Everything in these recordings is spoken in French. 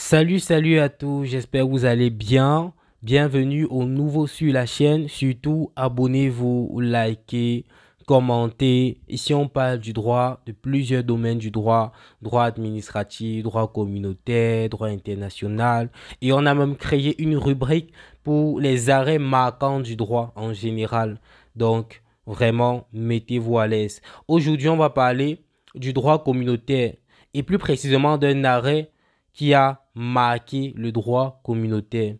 Salut, salut à tous, j'espère que vous allez bien. Bienvenue au nouveau sur la chaîne. Surtout, abonnez-vous, likez, commentez. Ici, on parle du droit, de plusieurs domaines du droit. Droit administratif, droit communautaire, droit international. Et on a même créé une rubrique pour les arrêts marquants du droit en général. Donc, vraiment, mettez-vous à l'aise. Aujourd'hui, on va parler du droit communautaire et plus précisément d'un arrêt qui a marqué le droit communautaire.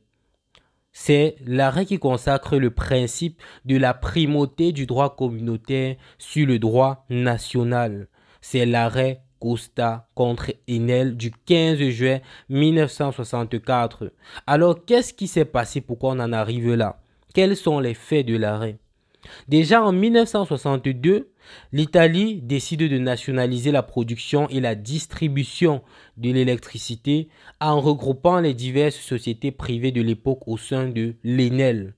C'est l'arrêt qui consacre le principe de la primauté du droit communautaire sur le droit national. C'est l'arrêt Costa contre Enel du 15 juin 1964. Alors qu'est-ce qui s'est passé Pourquoi on en arrive là Quels sont les faits de l'arrêt Déjà en 1962, l'Italie décide de nationaliser la production et la distribution de l'électricité en regroupant les diverses sociétés privées de l'époque au sein de l'ENEL.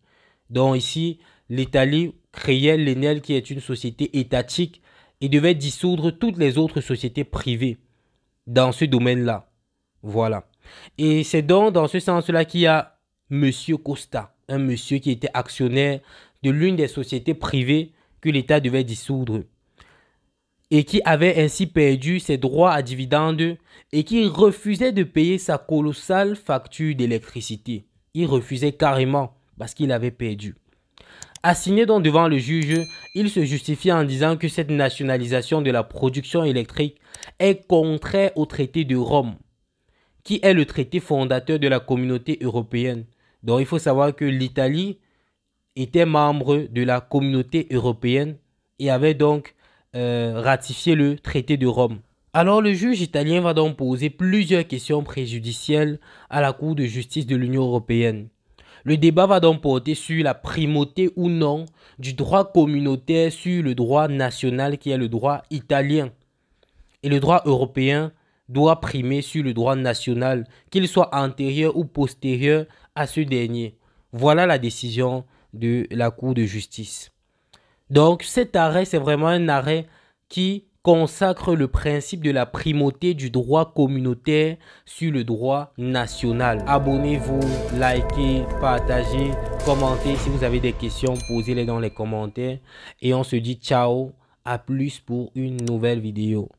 Donc ici, l'Italie créait l'ENEL qui est une société étatique et devait dissoudre toutes les autres sociétés privées dans ce domaine-là. Voilà. Et c'est donc dans ce sens-là qu'il y a Monsieur Costa, un monsieur qui était actionnaire de l'une des sociétés privées que l'État devait dissoudre et qui avait ainsi perdu ses droits à dividendes et qui refusait de payer sa colossale facture d'électricité. Il refusait carrément parce qu'il avait perdu. Assigné donc devant le juge, il se justifie en disant que cette nationalisation de la production électrique est contraire au traité de Rome, qui est le traité fondateur de la communauté européenne. Donc il faut savoir que l'Italie était membre de la communauté européenne et avait donc euh, ratifié le traité de Rome. Alors le juge italien va donc poser plusieurs questions préjudicielles à la Cour de justice de l'Union européenne. Le débat va donc porter sur la primauté ou non du droit communautaire sur le droit national qui est le droit italien. Et le droit européen doit primer sur le droit national, qu'il soit antérieur ou postérieur à ce dernier. Voilà la décision de la Cour de justice. Donc cet arrêt, c'est vraiment un arrêt qui consacre le principe de la primauté du droit communautaire sur le droit national. Abonnez-vous, likez, partagez, commentez. Si vous avez des questions, posez-les dans les commentaires. Et on se dit ciao, à plus pour une nouvelle vidéo.